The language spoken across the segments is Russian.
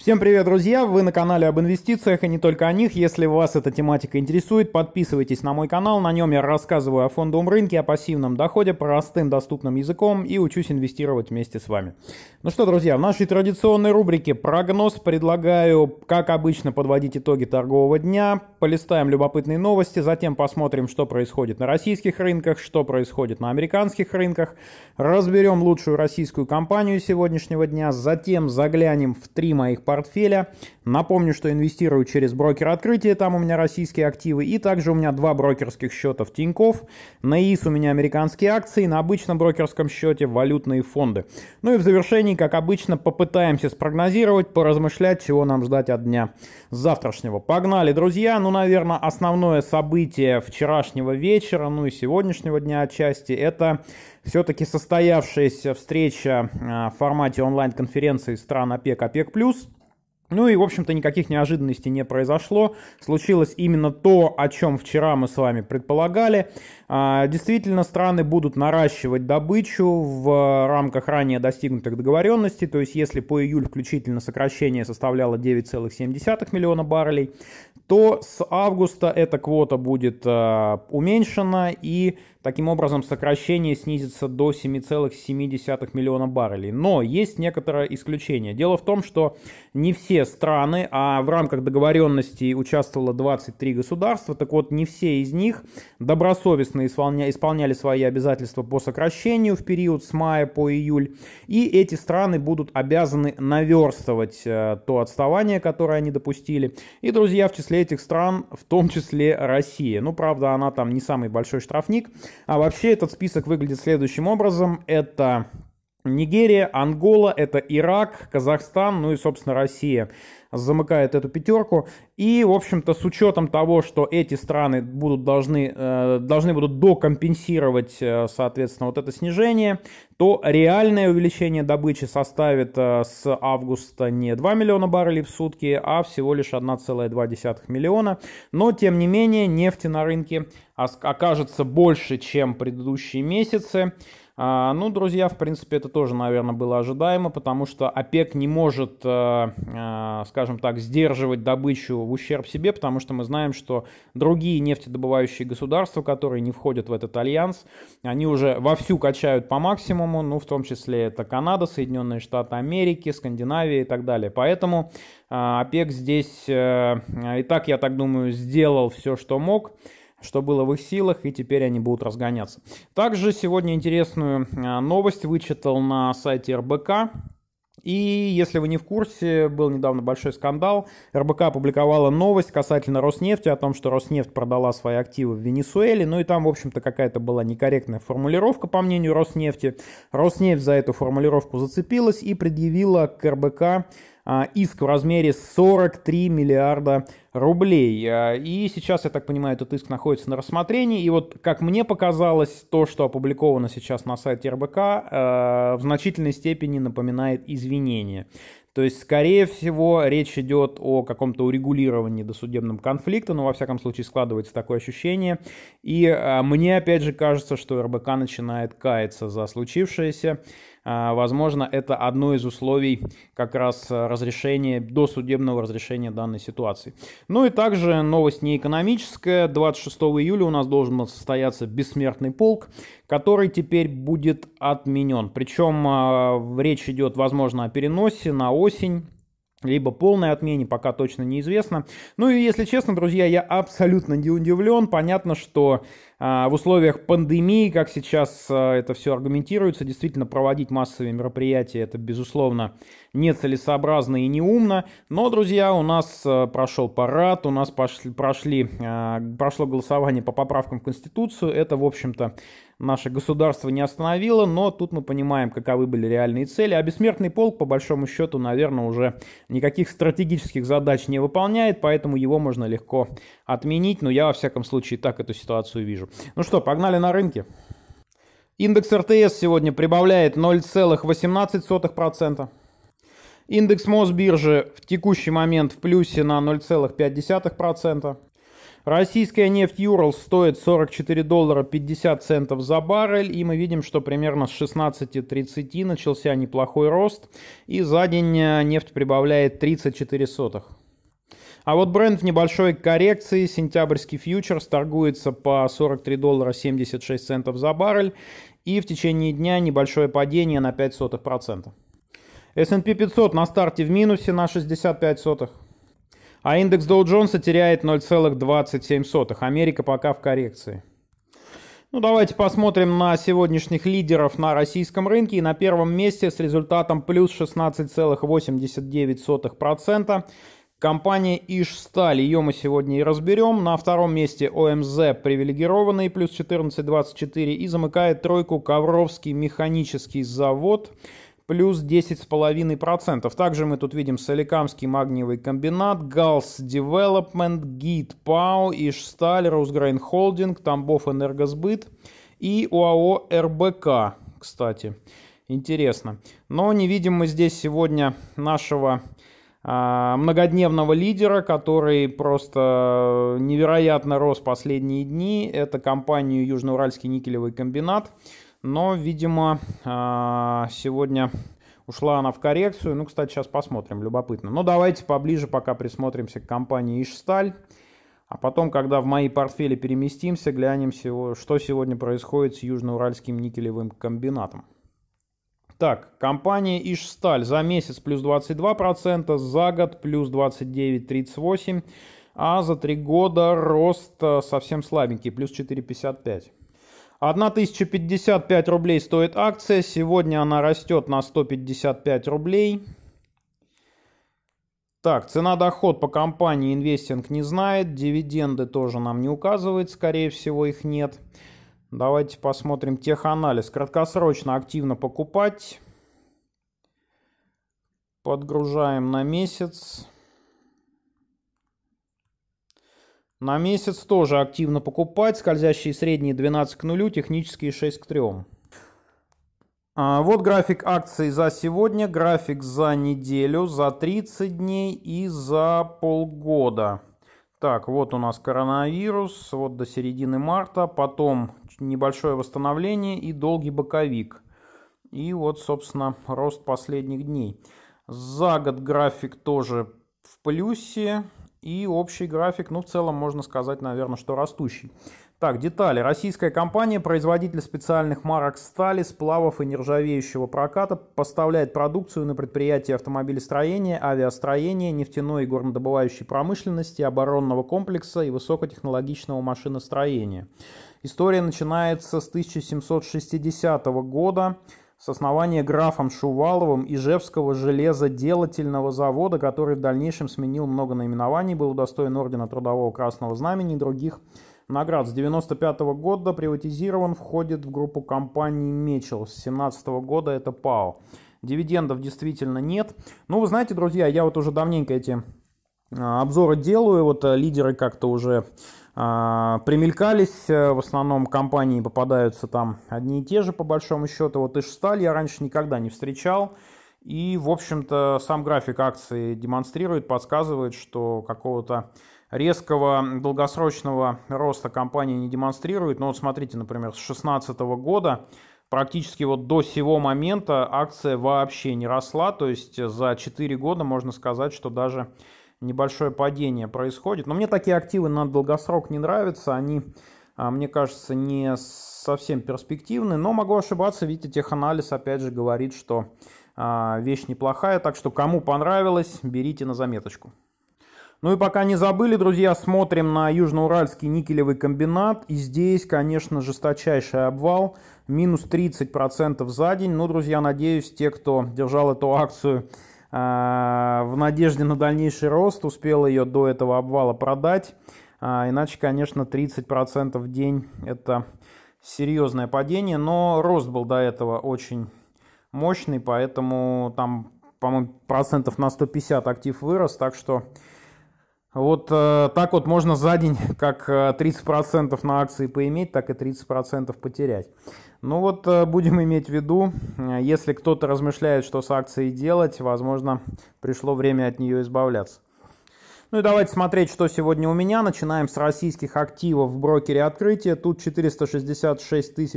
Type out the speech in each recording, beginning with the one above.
Всем привет, друзья! Вы на канале об инвестициях и не только о них. Если вас эта тематика интересует, подписывайтесь на мой канал. На нем я рассказываю о фондовом рынке, о пассивном доходе, простым доступным языком и учусь инвестировать вместе с вами. Ну что, друзья, в нашей традиционной рубрике «Прогноз» предлагаю, как обычно, подводить итоги торгового дня, полистаем любопытные новости, затем посмотрим, что происходит на российских рынках, что происходит на американских рынках, разберем лучшую российскую компанию сегодняшнего дня, затем заглянем в три моих портфеля. Напомню, что инвестирую через брокер открытия, там у меня российские активы. И также у меня два брокерских счета в Тиньков. На ИИС у меня американские акции, на обычном брокерском счете валютные фонды. Ну и в завершении, как обычно, попытаемся спрогнозировать, поразмышлять, чего нам ждать от дня завтрашнего. Погнали, друзья! Ну, наверное, основное событие вчерашнего вечера, ну и сегодняшнего дня отчасти, это все-таки состоявшаяся встреча а, в формате онлайн-конференции стран ОПЕК-ОПЕК+. плюс. Ну и, в общем-то, никаких неожиданностей не произошло. Случилось именно то, о чем вчера мы с вами предполагали. А, действительно, страны будут наращивать добычу в рамках ранее достигнутых договоренностей. То есть, если по июль включительно сокращение составляло 9,7 миллиона баррелей, то с августа эта квота будет а, уменьшена и Таким образом, сокращение снизится до 7,7 миллиона баррелей. Но есть некоторое исключение. Дело в том, что не все страны, а в рамках договоренности участвовало 23 государства. Так вот, не все из них добросовестно исполняли свои обязательства по сокращению в период с мая по июль. И эти страны будут обязаны наверстывать э, то отставание, которое они допустили. И, друзья, в числе этих стран, в том числе Россия. Ну, правда, она там не самый большой штрафник. А вообще этот список выглядит следующим образом. Это Нигерия, Ангола, это Ирак, Казахстан, ну и, собственно, Россия замыкает эту пятерку. И, в общем-то, с учетом того, что эти страны будут должны, э, должны будут докомпенсировать, э, соответственно, вот это снижение, то реальное увеличение добычи составит э, с августа не 2 миллиона баррелей в сутки, а всего лишь 1,2 миллиона. Но, тем не менее, нефти на рынке окажется больше, чем предыдущие месяцы. А, ну, друзья, в принципе, это тоже, наверное, было ожидаемо, потому что ОПЕК не может, э, э, скажем так, сдерживать добычу в ущерб себе, потому что мы знаем, что другие нефтедобывающие государства, которые не входят в этот альянс, они уже вовсю качают по максимуму, ну, в том числе это Канада, Соединенные Штаты Америки, Скандинавия и так далее. Поэтому э, ОПЕК здесь, и так, я так думаю, сделал все, что мог что было в их силах, и теперь они будут разгоняться. Также сегодня интересную э, новость вычитал на сайте РБК. И если вы не в курсе, был недавно большой скандал. РБК опубликовала новость касательно Роснефти о том, что Роснефть продала свои активы в Венесуэле. Ну и там, в общем-то, какая-то была некорректная формулировка, по мнению Роснефти. Роснефть за эту формулировку зацепилась и предъявила к РБК а, иск в размере 43 миллиарда рублей. А, и сейчас, я так понимаю, этот иск находится на рассмотрении. И вот, как мне показалось, то, что опубликовано сейчас на сайте РБК, а, в значительной степени напоминает извинения. То есть, скорее всего, речь идет о каком-то урегулировании досудебном конфликта, но, во всяком случае, складывается такое ощущение. И мне, опять же, кажется, что РБК начинает каяться за случившееся. А, возможно, это одно из условий как раз разрешения, досудебного разрешения данной ситуации. Ну и также новость не экономическая. 26 июля у нас должен был состояться бессмертный полк, который теперь будет отменен. Причем а, речь идет, возможно, о переносе на осень либо полной отмене, пока точно неизвестно. Ну и если честно, друзья, я абсолютно не удивлен. Понятно, что а, в условиях пандемии, как сейчас а, это все аргументируется, действительно проводить массовые мероприятия, это безусловно нецелесообразно и неумно. Но, друзья, у нас э, прошел парад, у нас пошли, прошли, э, прошло голосование по поправкам в Конституцию. Это, в общем-то, наше государство не остановило, но тут мы понимаем, каковы были реальные цели. А бессмертный полк, по большому счету, наверное, уже никаких стратегических задач не выполняет, поэтому его можно легко отменить. Но я, во всяком случае, так эту ситуацию вижу. Ну что, погнали на рынки. Индекс РТС сегодня прибавляет 0,18%. Индекс Мосбиржи в текущий момент в плюсе на 0,5%. Российская нефть Юрал стоит 44 доллара 50 центов за баррель, и мы видим, что примерно с 16.30 начался неплохой рост, и за день э, нефть прибавляет 34 сотых. А вот бренд в небольшой коррекции, сентябрьский фьючерс торгуется по 43 доллара 76 центов за баррель, и в течение дня небольшое падение на 0,05%. S&P 500 на старте в минусе на 65 сотых. А индекс Dow Jones теряет 0,27. Америка пока в коррекции. Ну, давайте посмотрим на сегодняшних лидеров на российском рынке. И на первом месте с результатом плюс 16,89%. Компания Ишсталь, ее мы сегодня и разберем. На втором месте ОМЗ эм привилегированный, плюс 14,24. И замыкает тройку Ковровский механический завод, плюс 10,5%. Также мы тут видим Соликамский магниевый комбинат, Галс Девелопмент, ГИТ, ПАО, Ишсталь, Росграйн Холдинг, Тамбов Энергосбыт и УАО РБК, кстати. Интересно. Но не видим мы здесь сегодня нашего а, многодневного лидера, который просто невероятно рос последние дни. Это компанию Южноуральский никелевый комбинат но, видимо, а, сегодня ушла она в коррекцию. Ну, кстати, сейчас посмотрим, любопытно. Но ну, давайте поближе пока присмотримся к компании «Ишсталь». А потом, когда в мои портфели переместимся, глянем, что сегодня происходит с южноуральским никелевым комбинатом. Так, компания «Ишсталь» за месяц плюс 22%, за год плюс 29,38%, а за три года рост э, совсем слабенький, плюс 4,55%. 1055 рублей стоит акция. Сегодня она растет на 155 рублей. Так, цена-доход по компании Investing не знает. Дивиденды тоже нам не указывает. Скорее всего, их нет. Давайте посмотрим теханализ. Краткосрочно активно покупать. Подгружаем на месяц. На месяц тоже активно покупать. Скользящие средние 12 к нулю, технические 6 к 3. А вот график акций за сегодня, график за неделю, за 30 дней и за полгода. Так, вот у нас коронавирус, вот до середины марта, потом небольшое восстановление и долгий боковик. И вот, собственно, рост последних дней. За год график тоже в плюсе, и общий график, ну, в целом можно сказать, наверное, что растущий. Так, детали. Российская компания, производитель специальных марок стали, сплавов и нержавеющего проката, поставляет продукцию на предприятия автомобилестроения, авиастроения, нефтяной и горнодобывающей промышленности, оборонного комплекса и высокотехнологичного машиностроения. История начинается с 1760 года с основания графом Шуваловым Ижевского железоделательного завода, который в дальнейшем сменил много наименований, был удостоен Ордена Трудового Красного Знамени и других наград. С 1995 года приватизирован, входит в группу компаний Мечел. С 2017 года это ПАО. Дивидендов действительно нет. Ну, вы знаете, друзья, я вот уже давненько эти а, обзоры делаю, вот э, лидеры как-то уже а, э, примелькались, в основном компании попадаются там одни и те же, по большому счету. Вот Ишсталь я раньше никогда не встречал, и, в общем-то, сам график акции демонстрирует, подсказывает, что какого-то резкого долгосрочного роста компании не демонстрирует. Но вот смотрите, например, с 2016 года практически вот до сего момента акция вообще не росла. То есть э, за 4 года можно сказать, что даже небольшое падение происходит. Но мне такие активы на долгосрок не нравятся, они, а, мне кажется, не совсем перспективны, но могу ошибаться, видите, теханализ опять же говорит, что а, вещь неплохая, так что кому понравилось, берите на заметочку. Ну и пока не забыли, друзья, смотрим на южноуральский никелевый комбинат. И здесь, конечно, жесточайший обвал. Минус 30% за день. Ну, друзья, надеюсь, те, кто держал эту акцию а, в надежде на дальнейший рост успел ее до этого обвала продать. А, иначе, конечно, 30% в день это серьезное падение, но рост был до этого очень мощный, поэтому там, по-моему, процентов на 150 актив вырос, так что вот э, так вот можно за день как 30% э, на акции поиметь, так и 30% потерять. Ну вот э, будем иметь в виду, э, если кто-то размышляет, что с акцией делать, возможно, пришло время от нее избавляться. Ну и давайте смотреть, что сегодня у меня. Начинаем с российских активов в брокере открытия. Тут 466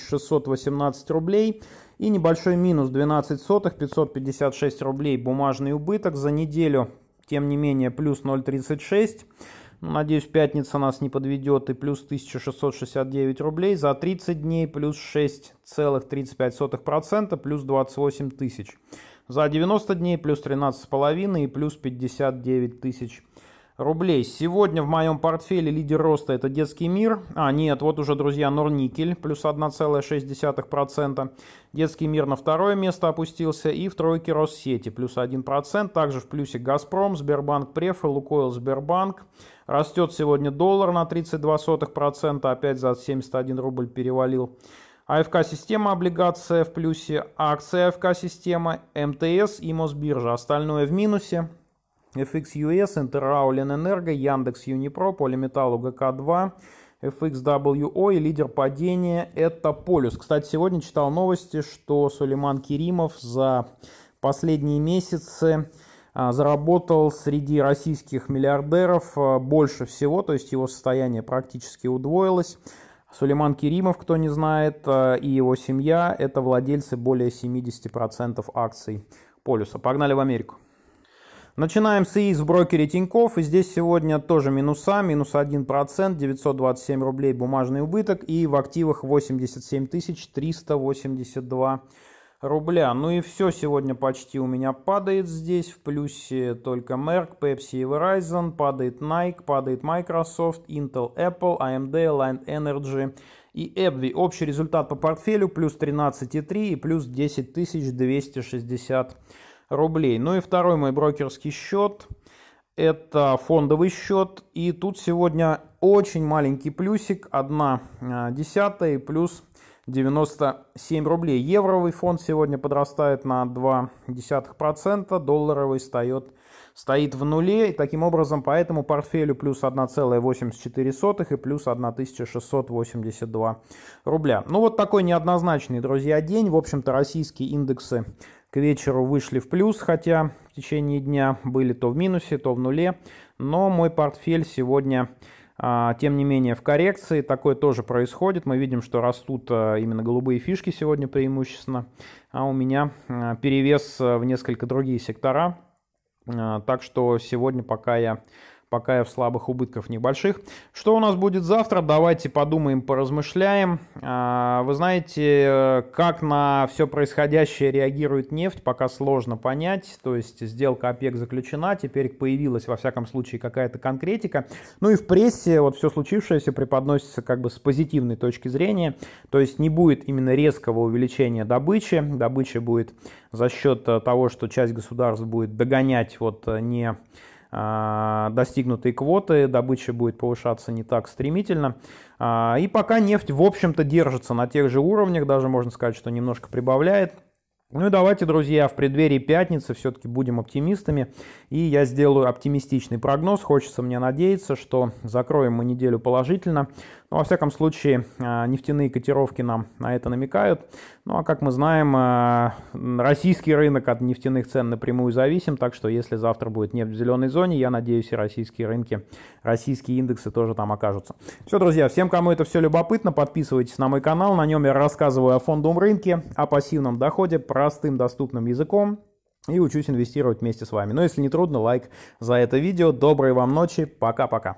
618 рублей и небольшой минус 12 сотых, 556 рублей бумажный убыток за неделю тем не менее, плюс 0,36. Ну, надеюсь, пятница нас не подведет и плюс 1669 рублей за 30 дней, плюс 6,35%, плюс 28 тысяч. За 90 дней плюс 13,5 и плюс 59 тысяч рублей. Сегодня в моем портфеле лидер роста это детский мир. А, нет, вот уже, друзья, Норникель плюс 1,6%. Детский мир на второе место опустился. И в тройке Россети плюс 1%. Также в плюсе Газпром, Сбербанк и Лукойл Сбербанк. Растет сегодня доллар на 32%. Опять за 71 рубль перевалил. АФК-система, облигация в плюсе, акции АФК-система, МТС и Мосбиржа. Остальное в минусе. FXUS, Интерраулен Энерго, Яндекс Юнипро, Полиметалл УГК-2, FXWO и лидер падения это Полюс. Кстати, сегодня читал новости, что Сулейман Керимов за последние месяцы а, заработал среди российских миллиардеров а, больше всего, то есть его состояние практически удвоилось. Сулейман Керимов, кто не знает, а, и его семья – это владельцы более 70% акций Полюса. Погнали в Америку. Начинаем с ИИС в брокере Тиньков. И здесь сегодня тоже минуса. Минус 1%, 927 рублей бумажный убыток. И в активах 87 382 рубля. Ну и все сегодня почти у меня падает здесь. В плюсе только Merck, Pepsi и Verizon. Падает Nike, падает Microsoft, Intel, Apple, AMD, Line Energy и Эбви. Общий результат по портфелю плюс 13,3 и плюс 10 260 рублей. Ну и второй мой брокерский счет – это фондовый счет. И тут сегодня очень маленький плюсик, 1 а, десятая плюс 97 рублей. Евровый фонд сегодня подрастает на 0,2%, долларовый встает, стоит в нуле. И таким образом, по этому портфелю плюс 1,84 и плюс 1682 рубля. Ну вот такой неоднозначный, друзья, день. В общем-то, российские индексы к вечеру вышли в плюс, хотя в течение дня были то в минусе, то в нуле. Но мой портфель сегодня а, тем не менее, в коррекции такое тоже происходит. Мы видим, что растут а, именно голубые фишки сегодня преимущественно, а у меня а, перевес в несколько другие сектора. Так что сегодня пока я пока я в слабых убытках небольших. Что у нас будет завтра? Давайте подумаем, поразмышляем. А, вы знаете, э, как на все происходящее реагирует нефть, пока сложно понять. То есть сделка ОПЕК заключена, теперь появилась во всяком случае какая-то конкретика. Ну и в прессе вот все случившееся преподносится как бы с позитивной точки зрения. То есть не будет именно резкого увеличения добычи. Добыча будет за счет э, того, что часть государств будет догонять вот э, не а, достигнутые квоты, добыча будет повышаться не так стремительно. А, и пока нефть, в общем-то, держится на тех же уровнях, даже можно сказать, что немножко прибавляет. Ну и давайте, друзья, в преддверии пятницы все-таки будем оптимистами. И я сделаю оптимистичный прогноз. Хочется мне надеяться, что закроем мы неделю положительно. Но, ну, во всяком случае, а, нефтяные котировки нам на это намекают. Ну, а как мы знаем, а, российский рынок от нефтяных цен напрямую зависим, так что если завтра будет нефть в зеленой зоне, я надеюсь, и российские рынки, российские индексы тоже там окажутся. Все, друзья, всем, кому это все любопытно, подписывайтесь на мой канал. На нем я рассказываю о фондовом рынке, о пассивном доходе простым доступным языком и учусь инвестировать вместе с вами. Но ну, если не трудно, лайк за это видео. Доброй вам ночи. Пока-пока.